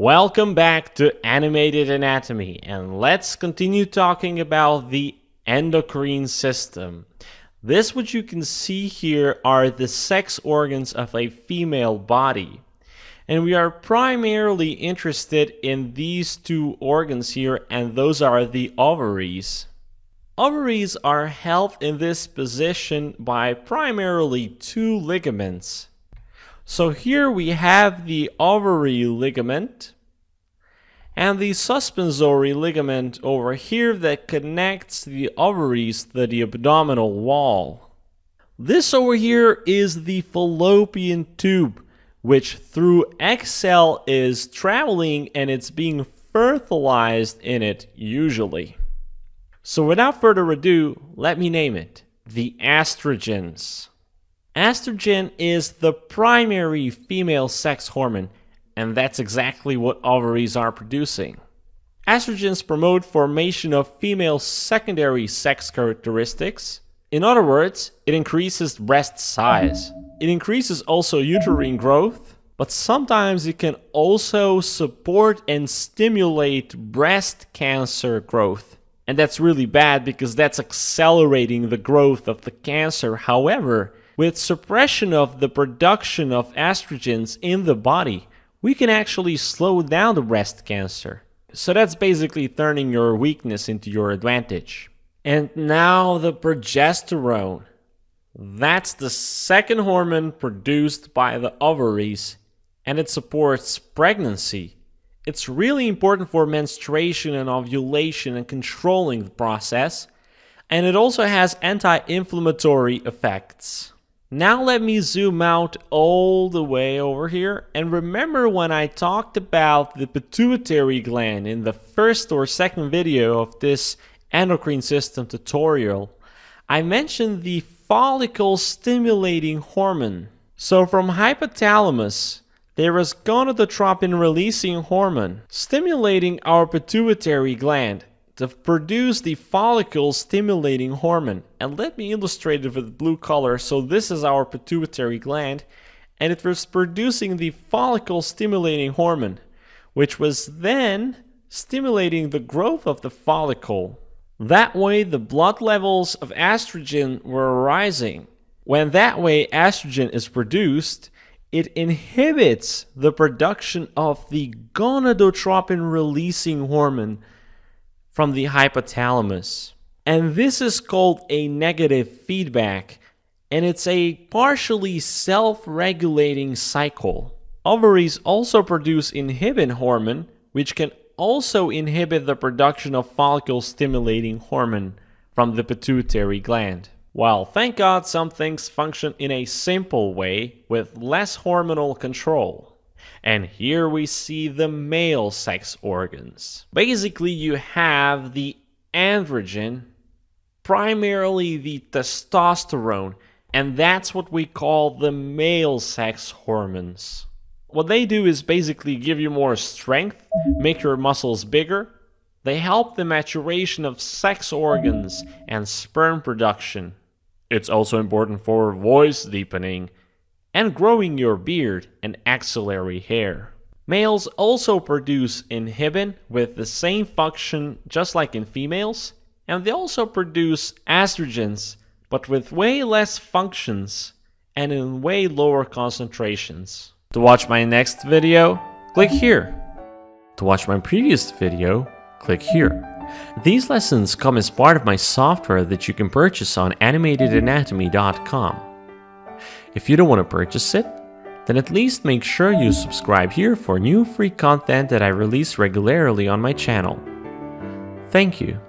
Welcome back to Animated Anatomy and let's continue talking about the endocrine system. This what you can see here are the sex organs of a female body. And we are primarily interested in these two organs here and those are the ovaries. Ovaries are held in this position by primarily two ligaments. So here we have the ovary ligament and the suspensory ligament over here that connects the ovaries to the abdominal wall. This over here is the fallopian tube, which through XL is traveling and it's being fertilized in it usually. So without further ado, let me name it, the estrogens. Estrogen is the primary female sex hormone, and that's exactly what ovaries are producing. Estrogens promote formation of female secondary sex characteristics. In other words, it increases breast size. It increases also uterine growth, but sometimes it can also support and stimulate breast cancer growth. And that's really bad because that's accelerating the growth of the cancer. However, with suppression of the production of estrogens in the body, we can actually slow down the breast cancer. So that's basically turning your weakness into your advantage. And now the progesterone. That's the second hormone produced by the ovaries and it supports pregnancy. It's really important for menstruation and ovulation and controlling the process, and it also has anti inflammatory effects. Now let me zoom out all the way over here and remember when I talked about the pituitary gland in the first or second video of this endocrine system tutorial. I mentioned the follicle stimulating hormone. So from hypothalamus there is gonadotropin releasing hormone stimulating our pituitary gland to produce the follicle stimulating hormone. And let me illustrate it with blue color. So this is our pituitary gland and it was producing the follicle stimulating hormone, which was then stimulating the growth of the follicle. That way, the blood levels of estrogen were rising. When that way estrogen is produced, it inhibits the production of the gonadotropin releasing hormone, from the hypothalamus. And this is called a negative feedback, and it's a partially self regulating cycle. Ovaries also produce inhibin hormone, which can also inhibit the production of follicle stimulating hormone from the pituitary gland. While thank God some things function in a simple way with less hormonal control. And here we see the male sex organs. Basically, you have the androgen, primarily the testosterone, and that's what we call the male sex hormones. What they do is basically give you more strength, make your muscles bigger. They help the maturation of sex organs and sperm production. It's also important for voice deepening and growing your beard and axillary hair. Males also produce inhibin with the same function just like in females, and they also produce estrogens but with way less functions and in way lower concentrations. To watch my next video, click here. To watch my previous video, click here. These lessons come as part of my software that you can purchase on animatedanatomy.com. If you don't want to purchase it, then at least make sure you subscribe here for new free content that I release regularly on my channel. Thank you.